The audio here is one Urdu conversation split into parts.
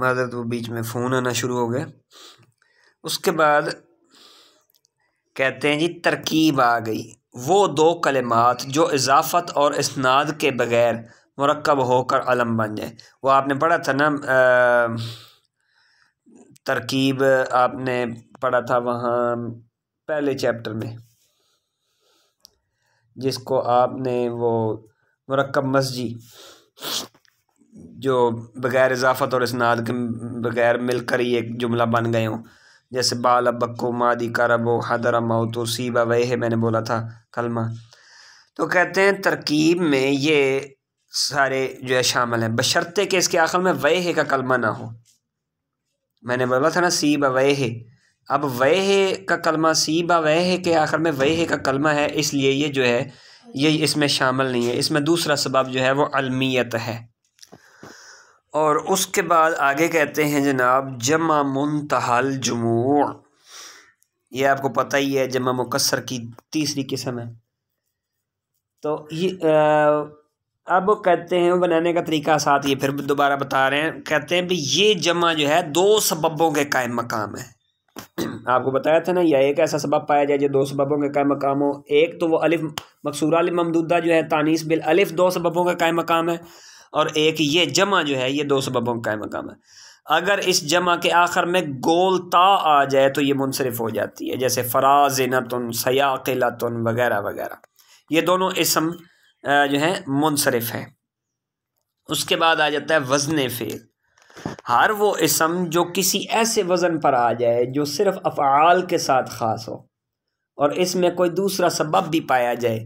معذرت وہ بیچ میں فون آنا شروع ہو گیا اس کے بعد کہتے ہیں جی ترکیب آ گئی وہ دو کلمات جو اضافت اور اسناد کے بغیر مرکب ہو کر علم بن جائے وہ آپ نے پڑھا تھا نا ترکیب آپ نے پڑھا تھا وہاں پہلے چیپٹر میں جس کو آپ نے وہ مرکب مسجد جو بغیر اضافت اور اسناد کے بغیر مل کر یہ جملہ بن گئے ہوں جیسے بال ابکو مادی کرب و حدرا معتو سی وہ ہے میں نے بولا تھا کلمہ تو کہتے ہیں ترکیب میں یہ سارے جو ہے شامل ہیں بشرطے کہ اس کے آخر میں وے کا کلمہ نہ ہو میں نے بولا تھا نا سی بے ہے اب وہ کا کلمہ سی بہ وہ کے آخر میں وے کا کلمہ ہے اس لیے یہ جو ہے یہ اس میں شامل نہیں ہے اس میں دوسرا سبب جو ہے وہ المیت ہے اور اس کے بعد آگے کہتے ہیں جناب جمع منتہل الجموع یہ آپ کو پتہ ہی ہے جمع مقصر کی تیسری قسم ہے تو یہ اب کہتے ہیں بنانے کا طریقہ ساتھ یہ پھر دوبارہ بتا رہے ہیں کہتے ہیں بھی یہ جمع جو ہے دو سببوں کے قائم مقام ہے آپ کو بتایا تھا نا یا ایک ایسا سبب پایا جائے جو دو سببوں کے قائم مقام ہو ایک تو وہ الف مقصورہ ممدودہ جو ہے تانیس بال الف دو سببوں کا قائم مقام ہے اور ایک یہ جمع جو ہے یہ دو سببوں کا مقام ہے اگر اس جمع کے آخر میں گول تا آ جائے تو یہ منصرف ہو جاتی ہے جیسے فراز نتن سیاقلا تن وغیرہ وغیرہ یہ دونوں اسم جو ہیں منصرف ہیں اس کے بعد آ جاتا ہے وزن فیل ہر وہ اسم جو کسی ایسے وزن پر آ جائے جو صرف افعال کے ساتھ خاص ہو اور اس میں کوئی دوسرا سبب بھی پایا جائے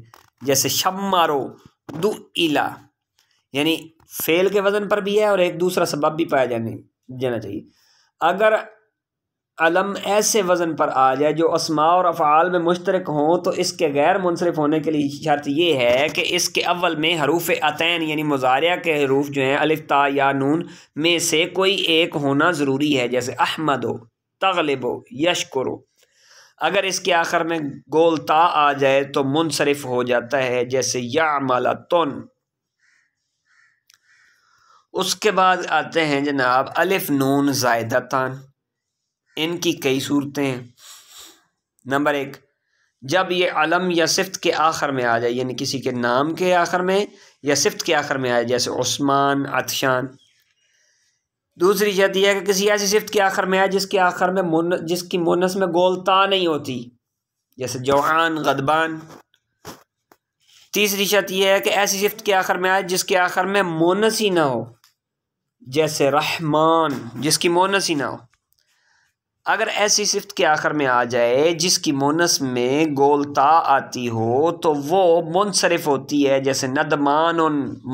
جیسے شمارو دو یعنی فیل کے وزن پر بھی ہے اور ایک دوسرا سبب بھی پایا جانے جانا چاہیے اگر علم ایسے وزن پر آ جائے جو اسماء اور افعال میں مشترک ہوں تو اس کے غیر منصرف ہونے کے لیے شرط یہ ہے کہ اس کے اول میں حروف عطین یعنی مزاریہ کے حروف جو ہیں الفتا یا نون میں سے کوئی ایک ہونا ضروری ہے جیسے احمد ہو تغلب ہو یشکر ہو اگر اس کے آخر میں گولتا آ جائے تو منصرف ہو جاتا ہے جیسے یا مالا تن اس کے بعد آتے ہیں جناب الف نون زائدہ تان ان کی کئی صورتیں ہیں نمبر ایک جب یہ علم یا صفت کے آخر میں آ جائے یعنی کسی کے نام کے آخر میں یا صفت کے آخر میں آ جائے جیسے عثمان عطشان دوسری شرط یہ ہے کہ کسی ایسی صفت کے آخر میں آئے جس کے آخر میں مونس جس کی مونس میں گول تا نہیں ہوتی جیسے جوان غدبان تیسری شرط یہ ہے کہ ایسی صفت کے آخر میں آئے جس کے آخر میں مونس ہی نہ ہو جیسے رحمان جس کی مونس ہی نہ ہو اگر ایسی صفت کے آخر میں آ جائے جس کی مونس میں گولتا آتی ہو تو وہ منصرف ہوتی ہے جیسے ندمان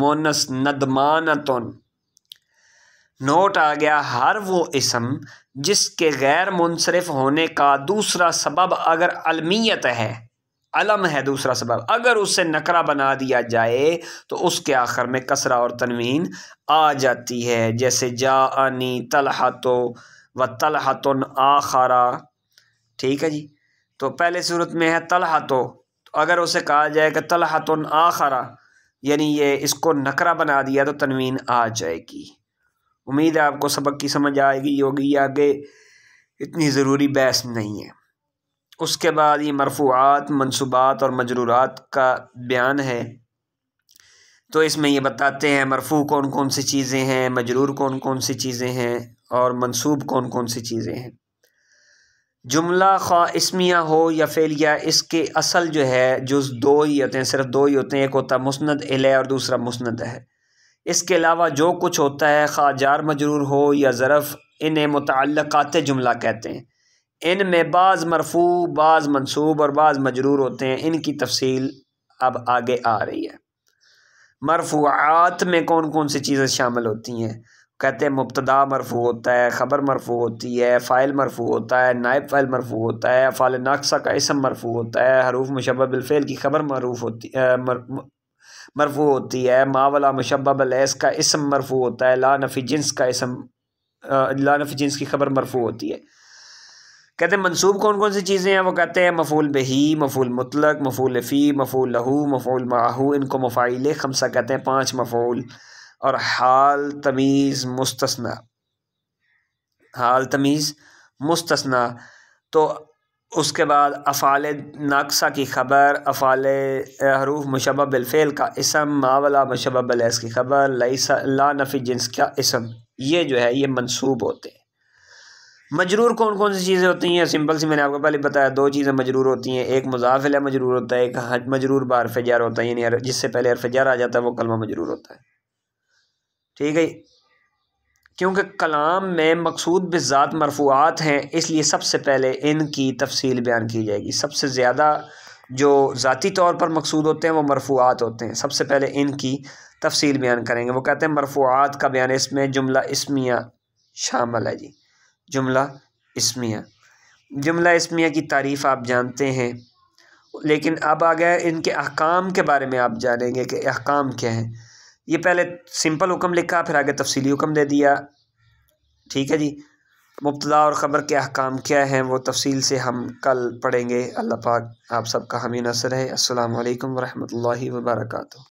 مونس ندمانۃن نوٹ آ گیا ہر وہ اسم جس کے غیر منصرف ہونے کا دوسرا سبب اگر المیت ہے علم ہے دوسرا سبب اگر اس سے نقرہ بنا دیا جائے تو اس کے آخر میں کسرہ اور تنوین آ جاتی ہے جیسے جا انی تل و تل آخرا ٹھیک ہے جی تو پہلے صورت میں ہے تل ہاتھو اگر اسے کہا جائے کہ تل آخرا یعنی یہ اس کو نکرا بنا دیا تو تنوین آ جائے گی امید ہے آپ کو سبق کی سمجھ آئے گی ہوگی آگے اتنی ضروری بحث نہیں ہے اس کے بعد یہ مرفوعات منصوبات اور مجرورات کا بیان ہے تو اس میں یہ بتاتے ہیں مرفوع کون کون سی چیزیں ہیں مجرور کون کون سی چیزیں ہیں اور منصوب کون کون سی چیزیں ہیں جملہ خواہ اسمیہ ہو یا فعلیہ اس کے اصل جو ہے جز دو ہی ہوتے ہیں صرف دو ہی ہوتے ہیں ایک ہوتا مسند علیہ اور دوسرا مسند ہے اس کے علاوہ جو کچھ ہوتا ہے خواہ جار مجرور ہو یا ظرف انہیں متعلقات جملہ کہتے ہیں ان میں بعض مرفوع بعض منصوب اور بعض مجرور ہوتے ہیں ان کی تفصیل اب آگے آ رہی ہے مرفوعات میں کون کون سی چیزیں شامل ہوتی ہیں کہتے ہیں مبتدا مرفوع ہوتا ہے خبر مرفوع ہوتی ہے فائل مرفوع ہوتا ہے نائب فائل مرفوع ہوتا ہے ناقصہ کا اسم مرفوع ہوتا ہے حروف مشبہ بالفعل کی خبر معروف ہوتی مرفو ہوتی ہے ماولا مشبہ بلیس کا اسم مرفو ہوتا ہے لا نفی جنس کا اسم لا نفی جنس کی خبر مرفو ہوتی ہے کہتے ہیں منصوب کون کون سی چیزیں ہیں وہ کہتے ہیں مفول بہی مفول مطلق مفول فی مفول لہو مفول ماہو ان کو مفائل خمسہ کہتے ہیں پانچ مفول اور حال تمیز مستثنا حال تمیز مستثنا تو اس کے بعد افعال ناقصہ کی خبر افعال حروف مشبہ بالفعل کا اسم ماولا مشبہ بلیس کی خبر لا نفی جنس کا اسم یہ جو ہے یہ منصوب ہوتے ہیں مجرور کون کون سی چیزیں ہوتی ہیں سمپل سی میں نے آپ کو پہلے بتایا دو چیزیں مجرور ہوتی ہیں ایک مضافل مجرور ہوتا ہے ایک حج مجرور بار جار ہوتا ہے یعنی جس سے پہلے عرف جار آ جاتا ہے وہ کلمہ مجرور ہوتا ہے ٹھیک ہے کیونکہ کلام میں مقصود بھی ذات مرفوعات ہیں اس لیے سب سے پہلے ان کی تفصیل بیان کی جائے گی سب سے زیادہ جو ذاتی طور پر مقصود ہوتے ہیں وہ مرفوعات ہوتے ہیں سب سے پہلے ان کی تفصیل بیان کریں گے وہ کہتے ہیں مرفوعات کا بیان اس میں جملہ اسمیہ شامل ہے جی جملہ اسمیہ جملہ اسمیہ کی تعریف آپ جانتے ہیں لیکن اب آ گیا ان کے احکام کے بارے میں آپ جانیں گے کہ احکام کیا ہیں یہ پہلے سمپل حکم لکھا پھر آگے تفصیلی حکم دے دیا ٹھیک ہے جی مبتلا اور خبر کے احکام کیا ہیں وہ تفصیل سے ہم کل پڑھیں گے اللہ پاک آپ سب کا ہمیں نثر ہے السلام علیکم ورحمۃ اللہ وبرکاتہ